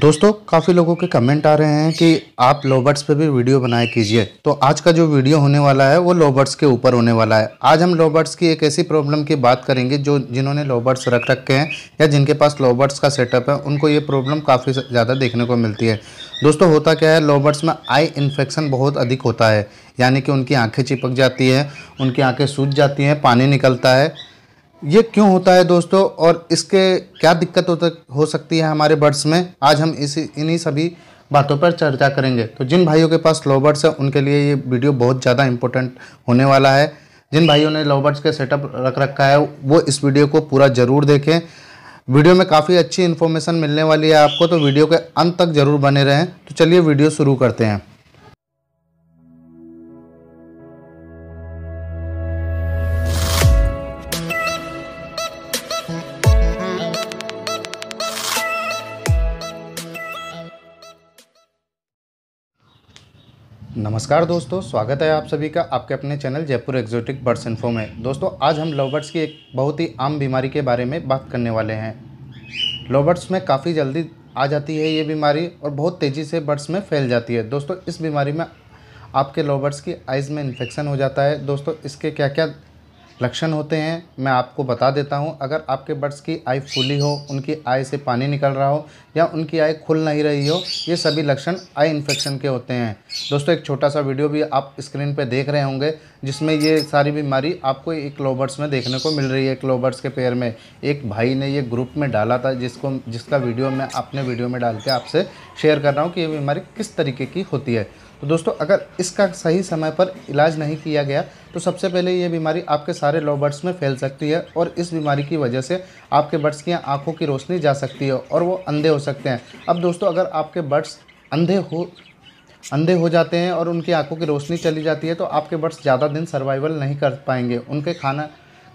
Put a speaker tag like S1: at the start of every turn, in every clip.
S1: दोस्तों काफ़ी लोगों के कमेंट आ रहे हैं कि आप लोबर्ट्स पे भी वीडियो बनाए कीजिए तो आज का जो वीडियो होने वाला है वो लोबर्ट्स के ऊपर होने वाला है आज हम लोबर्ट्स की एक ऐसी प्रॉब्लम की बात करेंगे जो जिन्होंने लोबर्ट्स रख रखे हैं या जिनके पास लोबर्ट्स का सेटअप है उनको ये प्रॉब्लम काफ़ी ज़्यादा देखने को मिलती है दोस्तों होता क्या है लोबर्ट्स में आई इन्फेक्शन बहुत अधिक होता है यानी कि उनकी आँखें चिपक जाती है उनकी आँखें सूझ जाती हैं पानी निकलता है ये क्यों होता है दोस्तों और इसके क्या दिक्कत हो, सकती है हमारे बर्ड्स में आज हम इसी इन्हीं सभी बातों पर चर्चा करेंगे तो जिन भाइयों के पास लोबर्ड्स है उनके लिए ये वीडियो बहुत ज़्यादा इंपॉर्टेंट होने वाला है जिन भाइयों ने लोबर्ड्स के सेटअप रख रखा है वो इस वीडियो को पूरा ज़रूर देखें वीडियो में काफ़ी अच्छी इन्फॉर्मेशन मिलने वाली है आपको तो वीडियो के अंत तक ज़रूर बने रहें तो चलिए वीडियो शुरू करते हैं नमस्कार दोस्तों स्वागत है आप सभी का आपके अपने channel Jaipur exotic birds info में दोस्तों आज हम लोबर्ट्स की एक बहुत ही आम बीमारी के बारे में बात करने वाले हैं लोबर्ट्स में काफ़ी जल्दी आ जाती है ये बीमारी और बहुत तेज़ी से बर्ड्स में फैल जाती है दोस्तों इस बीमारी में आपके लोबर्ट्स की आइज़ में इन्फेक्शन हो जाता है दोस्तों इसके क्या क्या लक्षण होते हैं मैं आपको बता देता हूं अगर आपके बर्ड्स की आई फूली हो उनकी आई से पानी निकल रहा हो या उनकी आई खुल नहीं रही हो ये सभी लक्षण आई इन्फेक्शन के होते हैं दोस्तों एक छोटा सा वीडियो भी आप स्क्रीन पे देख रहे होंगे जिसमें ये सारी बीमारी आपको एक लोबर्ड्स में देखने को मिल रही है एक लोबर्ड्स के पेयर में एक भाई ने ये ग्रुप में डाला था जिसको जिसका वीडियो मैं अपने वीडियो में डाल के आपसे शेयर कर रहा हूँ कि ये बीमारी किस तरीके की होती है तो दोस्तों अगर इसका सही समय पर इलाज नहीं किया गया तो सबसे पहले ये बीमारी आपके सारे लो बर्ड्स में फैल सकती है और इस बीमारी की वजह से आपके बर्ड्स की आँखों की रोशनी जा सकती है और वो अंधे हो सकते हैं अब दोस्तों अगर आपके बर्ड्स अंधे हो अंधे हो जाते हैं और उनकी आंखों की रोशनी चली जाती है तो आपके बर्ड्स ज़्यादा दिन सर्वाइवल नहीं कर पाएंगे उनके खाना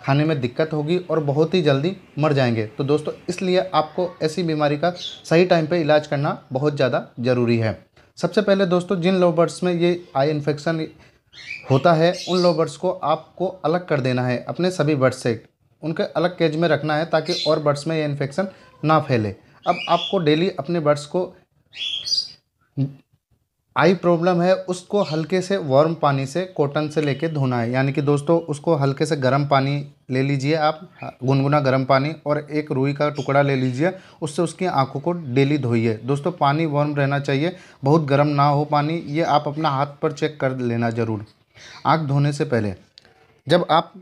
S1: खाने में दिक्कत होगी और बहुत ही जल्दी मर जाएंगे तो दोस्तों इसलिए आपको ऐसी बीमारी का सही टाइम पर इलाज करना बहुत ज़्यादा ज़रूरी है सबसे पहले दोस्तों जिन लोव बर्ड्स में ये आई इन्फेक्शन होता है उन लोबर्ड्स को आपको अलग कर देना है अपने सभी बर्ड्स से उनके अलग केज में रखना है ताकि और बर्ड्स में ये इन्फेक्शन ना फैले अब आपको डेली अपने बर्ड्स को आई प्रॉब्लम है उसको हल्के से वार्म पानी से कॉटन से लेके धोना है यानी कि दोस्तों उसको हल्के से गर्म पानी ले लीजिए आप गुनगुना गर्म पानी और एक रुई का टुकड़ा ले लीजिए उससे उसकी आंखों को डेली धोइए दोस्तों पानी वार्म रहना चाहिए बहुत गर्म ना हो पानी ये आप अपना हाथ पर चेक कर लेना ज़रूर आँख धोने से पहले जब आप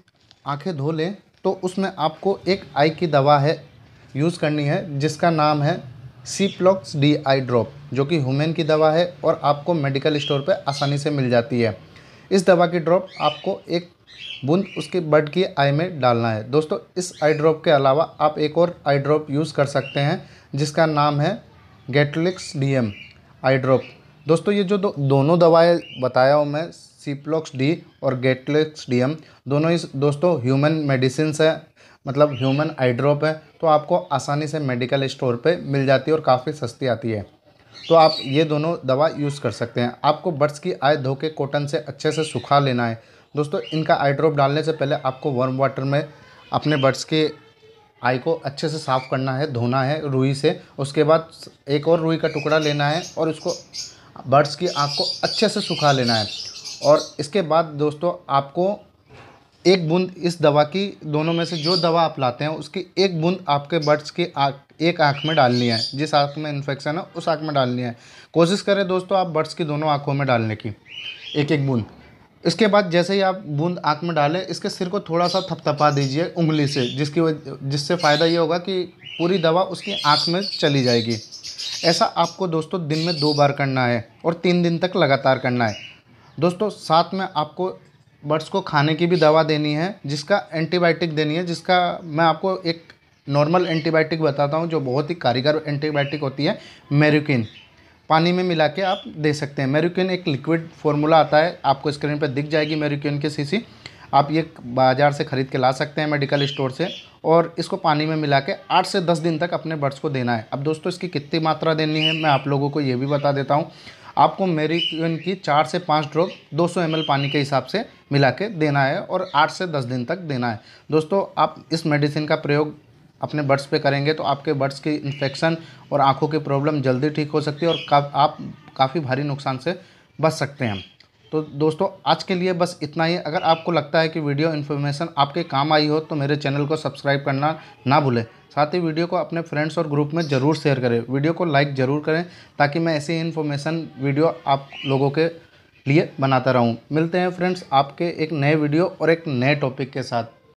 S1: आँखें धो लें तो उसमें आपको एक आई की दवा है यूज़ करनी है जिसका नाम है सीप्लॉक्स डी आई ड्रॉप जो कि हुमेन की दवा है और आपको मेडिकल स्टोर पर आसानी से मिल जाती है इस दवा की ड्रॉप आपको एक बूंद उसके बड की आई में डालना है दोस्तों इस आई ड्रॉप के अलावा आप एक और आई ड्रॉप यूज़ कर सकते हैं जिसका नाम है गेटलिक्स डीएम आई ड्रॉप दोस्तों ये जो दो, दोनों दवाएं बताया हूँ मैं सीप्लॉक्स डी और गेटलिक्स डीएम दोनों ही दोस्तों ह्यूमन मेडिसिन हैं मतलब ह्यूमन आई ड्रॉप है तो आपको आसानी से मेडिकल स्टोर पे मिल जाती है और काफ़ी सस्ती आती है तो आप ये दोनों दवा यूज़ कर सकते हैं आपको बर्ड्स की आय धो के कॉटन से अच्छे से सुखा लेना है दोस्तों इनका आई ड्रॉप डालने से पहले आपको वर्म वाटर में अपने बर्ड्स के आई को अच्छे से साफ़ करना है धोना है रुई से उसके बाद एक और रुई का टुकड़ा लेना है और उसको बर्ड्स की आँख को अच्छे से सुखा लेना है और इसके बाद दोस्तों आपको एक बूंद इस दवा की दोनों में से जो दवा आप लाते हैं उसकी एक बूंद आपके बर्ड्स की आँख एक आँख में डालनी है जिस आँख में इन्फेक्शन है उस आँख में डालनी है कोशिश करें दोस्तों आप बर्ड्स की दोनों आँखों में डालने की एक एक बूंद इसके बाद जैसे ही आप बूंद आँख में डालें इसके सिर को थोड़ा सा थपथपा दीजिए उंगली से जिसकी वजह जिससे फ़ायदा ये होगा कि पूरी दवा उसकी आँख में चली जाएगी ऐसा आपको दोस्तों दिन में दो बार करना है और तीन दिन तक लगातार करना है दोस्तों साथ में आपको बर्ड्स को खाने की भी दवा देनी है जिसका एंटीबायोटिक देनी है जिसका मैं आपको एक नॉर्मल एंटीबायोटिक बताता हूँ जो बहुत ही कारीगर एंटीबायोटिक होती है मेरुकिन पानी में मिला के आप दे सकते हैं मेरुकिन एक लिक्विड फॉर्मूला आता है आपको स्क्रीन पर दिख जाएगी मेरुकिन की सीसी आप ये बाज़ार से ख़रीद के ला सकते हैं मेडिकल स्टोर से और इसको पानी में मिला के आठ से दस दिन तक अपने बर्ड्स को देना है अब दोस्तों इसकी कितनी मात्रा देनी है मैं आप लोगों को ये भी बता देता हूँ आपको मेरिक्विन की चार से पाँच ड्रॉप 200 सौ पानी के हिसाब से मिला के देना है और आठ से दस दिन तक देना है दोस्तों आप इस मेडिसिन का प्रयोग अपने बर्ड्स पे करेंगे तो आपके बर्ड्स की इन्फेक्शन और आंखों की प्रॉब्लम जल्दी ठीक हो सकती है और का, आप काफ़ी भारी नुकसान से बच सकते हैं तो दोस्तों आज के लिए बस इतना ही अगर आपको लगता है कि वीडियो इन्फॉर्मेशन आपके काम आई हो तो मेरे चैनल को सब्सक्राइब करना ना भूलें साथ ही वीडियो को अपने फ्रेंड्स और ग्रुप में ज़रूर शेयर करें वीडियो को लाइक ज़रूर करें ताकि मैं ऐसी इन्फॉर्मेशन वीडियो आप लोगों के लिए बनाता रहूँ मिलते हैं फ्रेंड्स आपके एक नए वीडियो और एक नए टॉपिक के साथ